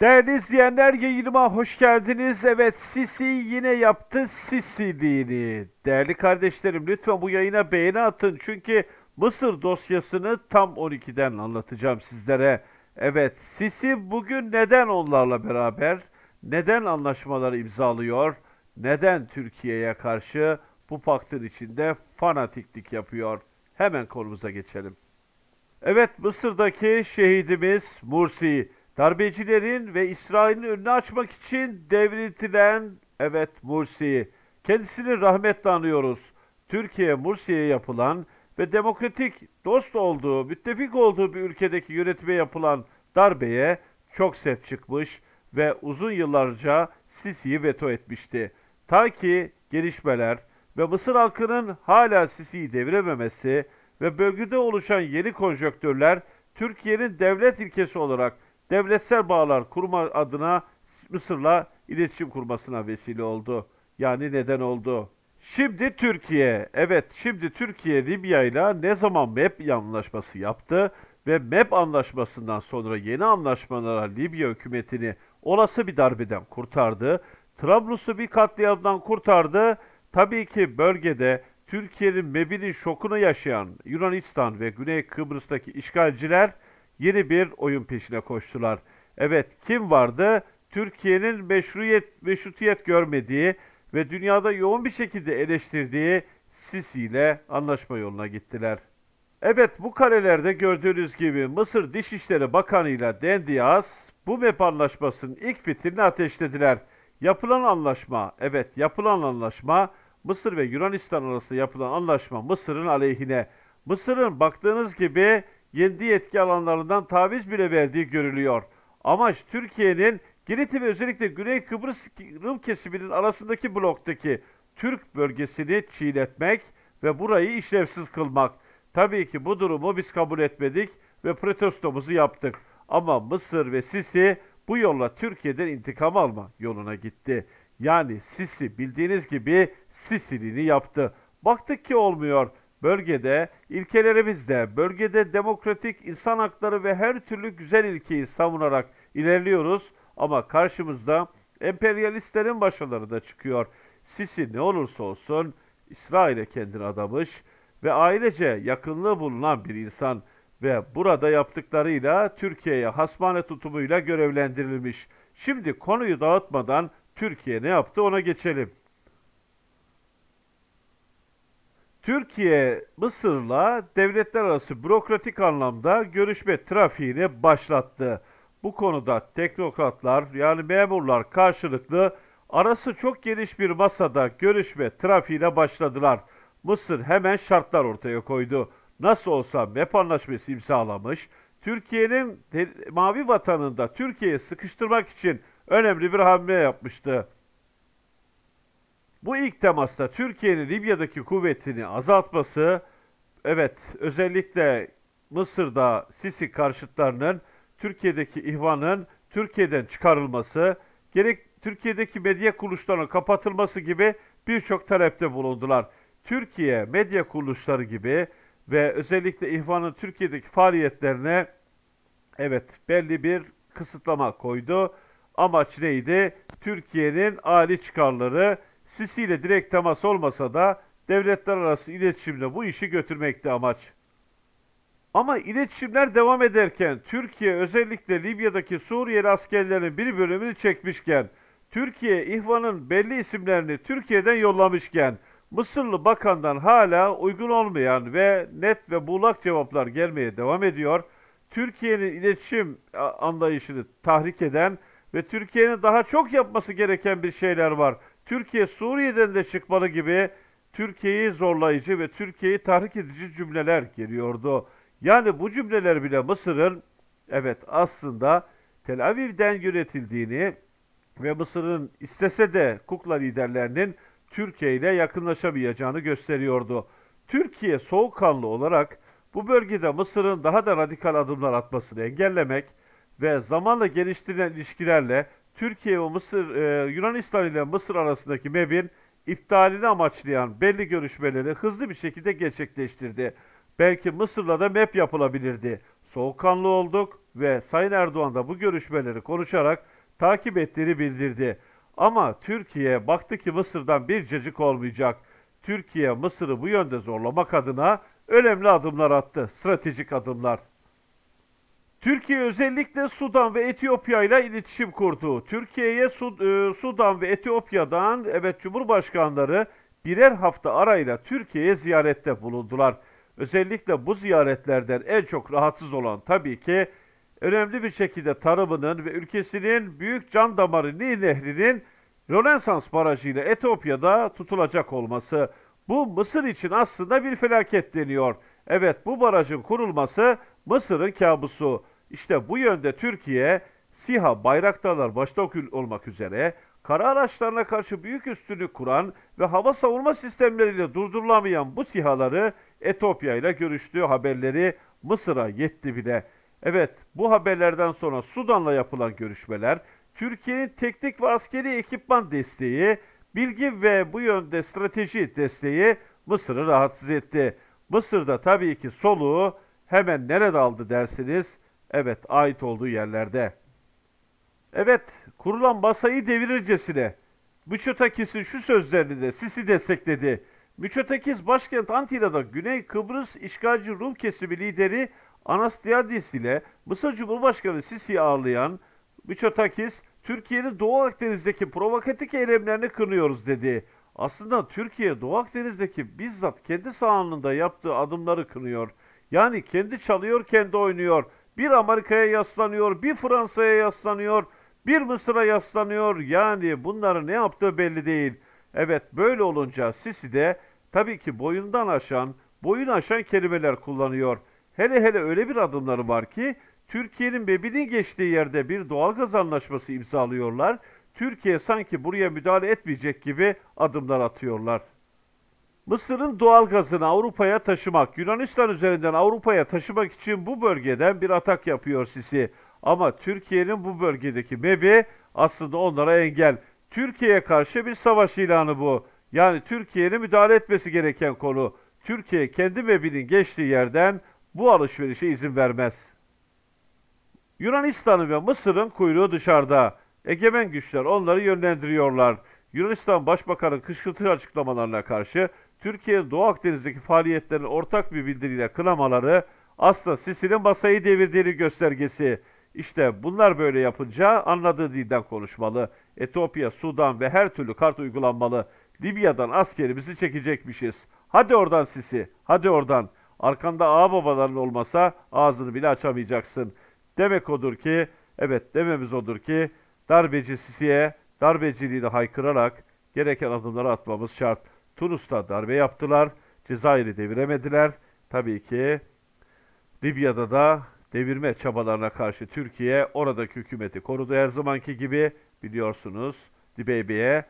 Değerli izleyenler yayınıma hoş geldiniz. Evet Sisi yine yaptı Sisiliğini. Değerli kardeşlerim lütfen bu yayına beğeni atın. Çünkü Mısır dosyasını tam 12'den anlatacağım sizlere. Evet Sisi bugün neden onlarla beraber, neden anlaşmalar imzalıyor, neden Türkiye'ye karşı bu paktın içinde fanatiklik yapıyor. Hemen konumuza geçelim. Evet Mısır'daki şehidimiz Mursi Darbecilerin ve İsrail'in önünü açmak için devriltilen evet Mursi. Kendisini rahmetle anıyoruz. Türkiye Mursi'ye yapılan ve demokratik dost olduğu, müttefik olduğu bir ülkedeki yönetime yapılan darbeye çok sert çıkmış ve uzun yıllarca Sisi'yi veto etmişti. Ta ki gelişmeler ve Mısır halkının hala Sisi'yi devirememesi ve bölgede oluşan yeni konjöktürler Türkiye'nin devlet ilkesi olarak devletsel bağlar kurma adına Mısır'la iletişim kurmasına vesile oldu. Yani neden oldu. Şimdi Türkiye, evet şimdi Türkiye Libya ile ne zaman MEP anlaşması yaptı ve MEP anlaşmasından sonra yeni anlaşmalara Libya hükümetini olası bir darbeden kurtardı. Trablus'u bir katliamdan kurtardı. Tabii ki bölgede Türkiye'nin MEP'inin şokunu yaşayan Yunanistan ve Güney Kıbrıs'taki işgalciler yeni bir oyun peşine koştular. Evet kim vardı? Türkiye'nin meşruiyet, meşrutiyet görmediği ve dünyada yoğun bir şekilde eleştirdiği Sisi ile anlaşma yoluna gittiler. Evet bu kalelerde gördüğünüz gibi Mısır Dışişleri Bakanı ile Dendias bu MEP anlaşmasının ilk fitilini ateşlediler. Yapılan anlaşma, evet yapılan anlaşma Mısır ve Yunanistan arasında yapılan anlaşma Mısır'ın aleyhine. Mısır'ın baktığınız gibi Yendi yetki alanlarından taviz bile verdiği görülüyor. Amaç Türkiye'nin Girit'i ve özellikle Güney Kıbrıs Rum kesiminin arasındaki bloktaki Türk bölgesini çiğnetmek ve burayı işlevsiz kılmak. Tabii ki bu durumu biz kabul etmedik ve protestomuzu yaptık. Ama Mısır ve Sisi bu yolla Türkiye'den intikam alma yoluna gitti. Yani Sisi bildiğiniz gibi Sisiliğini yaptı. Baktık ki olmuyor. Bölgede ilkelerimizde, bölgede demokratik insan hakları ve her türlü güzel ilkeyi savunarak ilerliyoruz ama karşımızda emperyalistlerin başarıları da çıkıyor. Sisi ne olursa olsun İsrail'e kendini adamış ve ailece yakınlığı bulunan bir insan ve burada yaptıklarıyla Türkiye'ye hasmane tutumuyla görevlendirilmiş. Şimdi konuyu dağıtmadan Türkiye ne yaptı ona geçelim. Türkiye Mısır'la devletler arası bürokratik anlamda görüşme trafiğini başlattı. Bu konuda teknokratlar yani memurlar karşılıklı arası çok geniş bir masada görüşme trafiğine başladılar. Mısır hemen şartlar ortaya koydu. Nasıl olsa MEP anlaşması imzalamış, Türkiye'nin mavi vatanında Türkiye'yi sıkıştırmak için önemli bir hamle yapmıştı. Bu ilk temasta Türkiye'nin Libya'daki kuvvetini azaltması, evet özellikle Mısır'da Sisi karşıtlarının Türkiye'deki ihvanın Türkiye'den çıkarılması, gerek Türkiye'deki medya kuruluşlarının kapatılması gibi birçok talepte bulundular. Türkiye medya kuruluşları gibi ve özellikle ihvanın Türkiye'deki faaliyetlerine evet belli bir kısıtlama koydu. Amaç neydi? Türkiye'nin ali çıkarları Sisi ile direkt temas olmasa da devletler arası iletişimle bu işi götürmekti amaç. Ama iletişimler devam ederken Türkiye özellikle Libya'daki Suriyeli askerlerin bir bölümünü çekmişken, Türkiye İhvan'ın belli isimlerini Türkiye'den yollamışken, Mısırlı bakandan hala uygun olmayan ve net ve buğlak cevaplar gelmeye devam ediyor. Türkiye'nin iletişim e, anlayışını tahrik eden ve Türkiye'nin daha çok yapması gereken bir şeyler var. Türkiye Suriye'den de çıkmalı gibi Türkiye'yi zorlayıcı ve Türkiye'yi tahrik edici cümleler geliyordu. Yani bu cümleler bile Mısır'ın evet aslında Tel Aviv'den yönetildiğini ve Mısır'ın istese de kukla liderlerinin Türkiye ile yakınlaşamayacağını gösteriyordu. Türkiye soğukkanlı olarak bu bölgede Mısır'ın daha da radikal adımlar atmasını engellemek ve zamanla geliştirilen ilişkilerle Türkiye ve Mısır, e, Yunanistan ile Mısır arasındaki MEB'in iptalini amaçlayan belli görüşmeleri hızlı bir şekilde gerçekleştirdi. Belki Mısır'la da MEP yapılabilirdi. Soğukkanlı olduk ve Sayın Erdoğan da bu görüşmeleri konuşarak takip ettiğini bildirdi. Ama Türkiye baktı ki Mısır'dan bir cacık olmayacak. Türkiye Mısır'ı bu yönde zorlamak adına önemli adımlar attı, stratejik adımlar. Türkiye özellikle Sudan ve Etiyopya ile iletişim kurdu. Türkiye'ye e, Sudan ve Etiyopya'dan evet Cumhurbaşkanları birer hafta arayla Türkiye'ye ziyarette bulundular. Özellikle bu ziyaretlerden en çok rahatsız olan tabii ki önemli bir şekilde tarımının ve ülkesinin büyük can damarı Nil Nehri'nin Rönesans Barajı ile Etiyopya'da tutulacak olması. Bu Mısır için aslında bir felaket deniyor. Evet bu barajın kurulması Mısır'ın kabusu. İşte bu yönde Türkiye, SİHA, Bayraktarlar başta olmak üzere kara araçlarına karşı büyük üstünlük kuran ve hava savunma sistemleriyle durdurulamayan bu SİHA'ları Etopya ile görüştüğü haberleri Mısır'a yetti bile. Evet bu haberlerden sonra Sudan'la yapılan görüşmeler, Türkiye'nin teknik ve askeri ekipman desteği, bilgi ve bu yönde strateji desteği Mısır'ı rahatsız etti. Mısır'da tabii ki soluğu hemen nerede aldı dersiniz? Evet, ait olduğu yerlerde. Evet, kurulan basayı devirircesine Miçotakis'in şu sözlerini de Sisi destekledi. Miçotakis başkent Antila'da Güney Kıbrıs işgalci Rum kesimi lideri Anastasiadis ile Mısır Cumhurbaşkanı Sisi'yi ağırlayan Miçotakis, Türkiye'nin Doğu Akdeniz'deki provokatif eylemlerini kınıyoruz dedi. Aslında Türkiye Doğu Akdeniz'deki bizzat kendi sahanlığında yaptığı adımları kınıyor. Yani kendi çalıyor, kendi oynuyor bir Amerika'ya yaslanıyor, bir Fransa'ya yaslanıyor, bir Mısır'a yaslanıyor. Yani bunları ne yaptığı belli değil. Evet böyle olunca Sisi de tabii ki boyundan aşan, boyun aşan kelimeler kullanıyor. Hele hele öyle bir adımları var ki Türkiye'nin bebinin geçtiği yerde bir doğalgaz anlaşması imzalıyorlar. Türkiye sanki buraya müdahale etmeyecek gibi adımlar atıyorlar. Mısır'ın doğal gazını Avrupa'ya taşımak, Yunanistan üzerinden Avrupa'ya taşımak için bu bölgeden bir atak yapıyor Sisi. Ama Türkiye'nin bu bölgedeki mebi aslında onlara engel. Türkiye'ye karşı bir savaş ilanı bu. Yani Türkiye'nin müdahale etmesi gereken konu. Türkiye kendi mebinin geçtiği yerden bu alışverişe izin vermez. Yunanistan'ın ve Mısır'ın kuyruğu dışarıda. Egemen güçler onları yönlendiriyorlar. Yunanistan Başbakanı kışkırtıcı açıklamalarına karşı Türkiye Doğu Akdeniz'deki faaliyetlerini ortak bir bildiriyle kınamaları aslında Sisi'nin masayı devirdiğini göstergesi. İşte bunlar böyle yapınca anladığı dilden konuşmalı. Etiyopya, Sudan ve her türlü kart uygulanmalı. Libya'dan askerimizi çekecekmişiz. Hadi oradan Sisi, hadi oradan. Arkanda ağa olmasa ağzını bile açamayacaksın. Demek odur ki, evet dememiz odur ki darbeci Sisi'ye darbeciliğini haykırarak gereken adımları atmamız şart.'' Tunus'ta darbe yaptılar. Cezayir'i deviremediler. Tabii ki Libya'da da devirme çabalarına karşı Türkiye oradaki hükümeti korudu her zamanki gibi biliyorsunuz Dibeybe'ye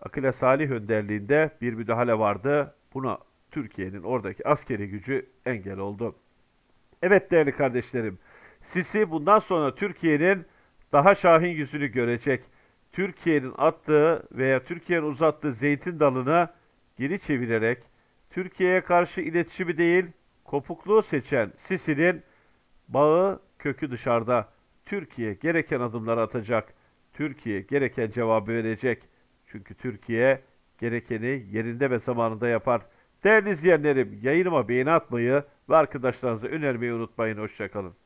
Akile Salih önderliğinde bir müdahale vardı. Buna Türkiye'nin oradaki askeri gücü engel oldu. Evet değerli kardeşlerim, Sisi bundan sonra Türkiye'nin daha şahin yüzünü görecek. Türkiye'nin attığı veya Türkiye'nin uzattığı zeytin dalını geri çevirerek Türkiye'ye karşı iletişimi değil kopukluğu seçen Sisi'nin bağı kökü dışarıda. Türkiye gereken adımları atacak. Türkiye gereken cevabı verecek. Çünkü Türkiye gerekeni yerinde ve zamanında yapar. Değerli izleyenlerim yayınıma beğeni atmayı ve arkadaşlarınıza önermeyi unutmayın. Hoşçakalın.